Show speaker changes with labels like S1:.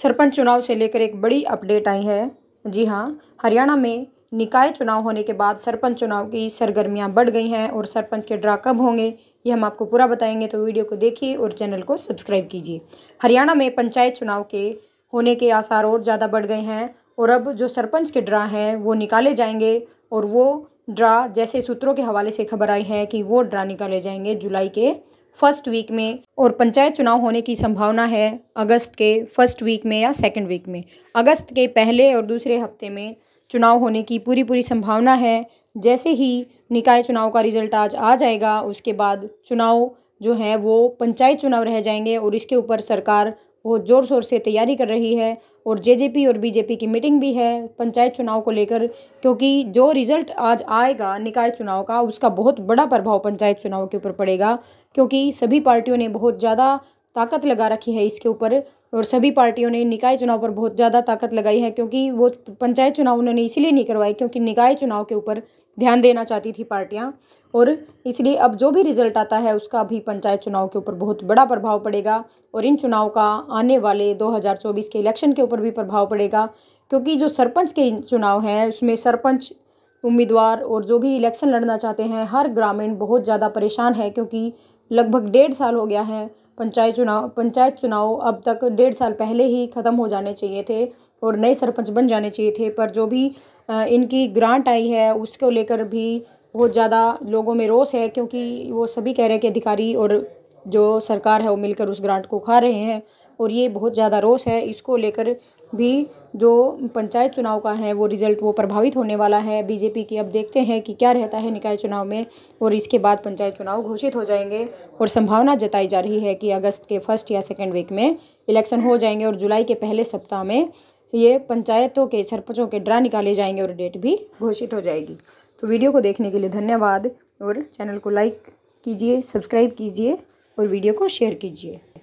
S1: सरपंच चुनाव से लेकर एक बड़ी अपडेट आई है जी हाँ हरियाणा में निकाय चुनाव होने के बाद सरपंच चुनाव की सरगर्मियां बढ़ गई हैं और सरपंच के ड्रा कब होंगे ये हम आपको पूरा बताएंगे तो वीडियो को देखिए और चैनल को सब्सक्राइब कीजिए हरियाणा में पंचायत चुनाव के होने के आसार और ज़्यादा बढ़ गए हैं और अब जो सरपंच के ड्रा हैं वो निकाले जाएंगे और वो ड्रा जैसे सूत्रों के हवाले से खबर आई है कि वो ड्रा निकाले जाएंगे जुलाई के फर्स्ट वीक में और पंचायत चुनाव होने की संभावना है अगस्त के फर्स्ट वीक में या सेकंड वीक में अगस्त के पहले और दूसरे हफ्ते में चुनाव होने की पूरी पूरी संभावना है जैसे ही निकाय चुनाव का रिजल्ट आज आ जाएगा उसके बाद चुनाव जो है वो पंचायत चुनाव रह जाएंगे और इसके ऊपर सरकार वो ज़ोर शोर से तैयारी कर रही है और जेजेपी और बीजेपी की मीटिंग भी है पंचायत चुनाव को लेकर क्योंकि जो रिज़ल्ट आज आएगा निकाय चुनाव का उसका बहुत बड़ा प्रभाव पंचायत चुनाव के ऊपर पड़ेगा क्योंकि सभी पार्टियों ने बहुत ज़्यादा ताकत लगा रखी है इसके ऊपर और सभी पार्टियों ने निकाय चुनाव पर बहुत ज़्यादा ताकत लगाई है क्योंकि वो पंचायत चुनाव उन्होंने इसीलिए नहीं करवाए क्योंकि निकाय चुनाव के ऊपर ध्यान देना चाहती थी पार्टियाँ और इसलिए अब जो भी रिजल्ट आता है उसका भी पंचायत चुनाव के ऊपर बहुत बड़ा प्रभाव पड़ेगा और इन चुनाव का आने वाले 2024 के इलेक्शन के ऊपर भी प्रभाव पड़ेगा क्योंकि जो सरपंच के चुनाव हैं उसमें सरपंच उम्मीदवार और जो भी इलेक्शन लड़ना चाहते हैं हर ग्रामीण बहुत ज़्यादा परेशान है क्योंकि लगभग डेढ़ साल हो गया है पंचायत चुनाव पंचायत चुनाव अब तक डेढ़ साल पहले ही ख़त्म हो जाने चाहिए थे और नए सरपंच बन जाने चाहिए थे पर जो भी इनकी ग्रांट आई है उसको लेकर भी बहुत ज़्यादा लोगों में रोष है क्योंकि वो सभी कह रहे हैं कि अधिकारी और जो सरकार है वो मिलकर उस ग्रांट को खा रहे हैं और ये बहुत ज़्यादा रोष है इसको लेकर भी जो पंचायत चुनाव का है वो रिजल्ट वो प्रभावित होने वाला है बीजेपी की अब देखते हैं कि क्या रहता है निकाय चुनाव में और इसके बाद पंचायत चुनाव घोषित हो जाएंगे और संभावना जताई जा रही है कि अगस्त के फर्स्ट या सेकेंड वीक में इलेक्शन हो जाएंगे और जुलाई के पहले सप्ताह में ये पंचायतों के सरपंचों के ड्रा निकाले जाएंगे और डेट भी घोषित हो जाएगी तो वीडियो को देखने के लिए धन्यवाद और चैनल को लाइक कीजिए सब्सक्राइब कीजिए और वीडियो को शेयर कीजिए